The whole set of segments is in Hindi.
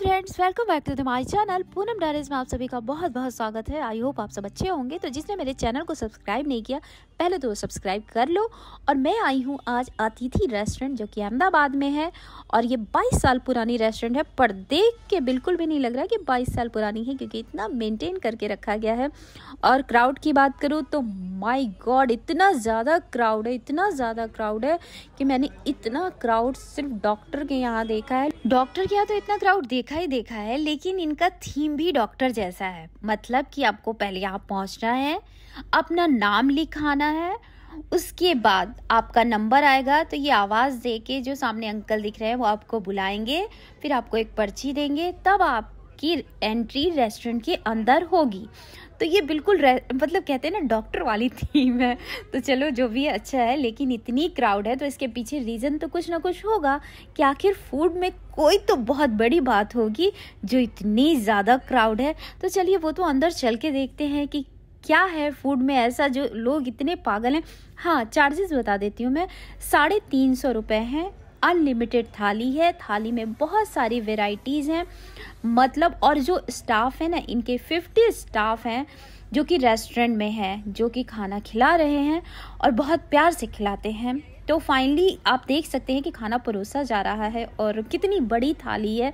friends welcome back to my channel Poonam diaries में आप सभी का बहुत बहुत स्वागत है आई होप आप सब अच्छे होंगे तो जिसने मेरे चैनल को सब्सक्राइब नहीं किया पहले तो सब्सक्राइब कर लो और मैं आई हूँ आज अतिथि रेस्टोरेंट जो कि अहमदाबाद में है और ये 22 साल पुरानी रेस्टोरेंट है पर देख के बिल्कुल भी नहीं लग रहा कि 22 साल पुरानी है क्योंकि इतना मेनटेन करके रखा गया है और क्राउड की बात करूँ तो माई गॉड इतना ज़्यादा क्राउड है इतना ज़्यादा क्राउड है कि मैंने इतना क्राउड सिर्फ डॉक्टर के यहाँ देखा है डॉक्टर के यहाँ तो इतना क्राउड देख देखा ही देखा है लेकिन इनका थीम भी डॉक्टर जैसा है मतलब कि आपको पहले यहाँ पहुँचना है अपना नाम लिखाना है उसके बाद आपका नंबर आएगा तो ये आवाज़ दे के जो सामने अंकल दिख रहे हैं वो आपको बुलाएंगे फिर आपको एक पर्ची देंगे तब आप आपकी एंट्री रेस्टोरेंट के अंदर होगी तो ये बिल्कुल मतलब कहते हैं ना डॉक्टर वाली थीम है तो चलो जो भी अच्छा है लेकिन इतनी क्राउड है तो इसके पीछे रीज़न तो कुछ ना कुछ होगा कि आखिर फूड में कोई तो बहुत बड़ी बात होगी जो इतनी ज़्यादा क्राउड है तो चलिए वो तो अंदर चल के देखते हैं कि क्या है फूड में ऐसा जो लोग इतने पागल हैं हाँ चार्जेस बता देती हूँ मैं साढ़े तीन सौ रुपये हैं अनलिमिटेड थाली है थाली में बहुत सारी वेराइटीज़ हैं मतलब और जो स्टाफ है ना इनके फिफ्टी स्टाफ हैं जो कि रेस्टोरेंट में है जो कि खाना खिला रहे हैं और बहुत प्यार से खिलाते हैं तो फाइनली आप देख सकते हैं कि खाना परोसा जा रहा है और कितनी बड़ी थाली है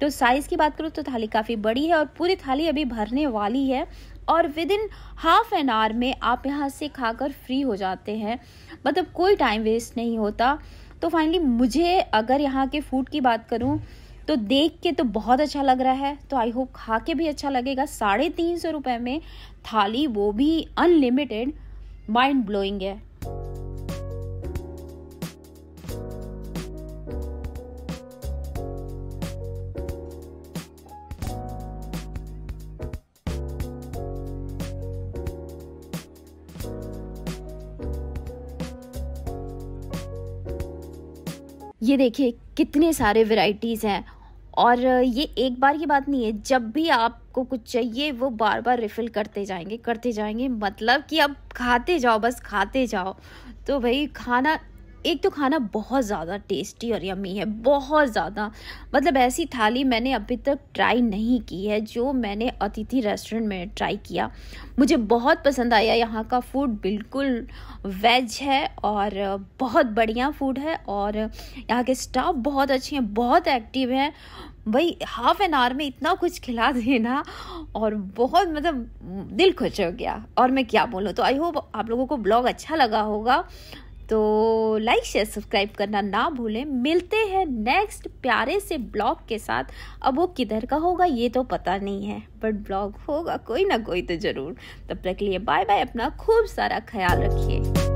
तो साइज़ की बात करूँ तो थाली काफ़ी बड़ी है और पूरी थाली अभी भरने वाली है और within half an hour में आप यहाँ से खाकर फ्री हो जाते हैं मतलब कोई टाइम वेस्ट नहीं होता तो फाइनली मुझे अगर यहाँ के फूड की बात करूँ तो देख के तो बहुत अच्छा लग रहा है तो आई होप खा के भी अच्छा लगेगा साढ़े तीन सौ रुपये में थाली वो भी अनलिमिटेड माइंड ब्लोइंग है ये देखिए कितने सारे वेराइटीज़ हैं और ये एक बार की बात नहीं है जब भी आपको कुछ चाहिए वो बार बार रिफ़िल करते जाएंगे करते जाएंगे मतलब कि अब खाते जाओ बस खाते जाओ तो भाई खाना एक तो खाना बहुत ज़्यादा टेस्टी और यमी है बहुत ज़्यादा मतलब ऐसी थाली मैंने अभी तक ट्राई नहीं की है जो मैंने अतिथि रेस्टोरेंट में ट्राई किया मुझे बहुत पसंद आया यहाँ का फूड बिल्कुल वेज है और बहुत बढ़िया फूड है और यहाँ के स्टाफ बहुत अच्छे हैं बहुत एक्टिव हैं भाई हाफ एन आवर में इतना कुछ खिला देना और बहुत मतलब दिल खुश हो गया और मैं क्या बोलूँ तो आई होप आप लोगों को ब्लॉग अच्छा लगा होगा तो लाइक शेयर सब्सक्राइब करना ना भूलें मिलते हैं नेक्स्ट प्यारे से ब्लॉग के साथ अब वो किधर का होगा ये तो पता नहीं है बट ब्लॉग होगा कोई ना कोई तो ज़रूर तब तक के लिए बाय बाय अपना खूब सारा ख्याल रखिए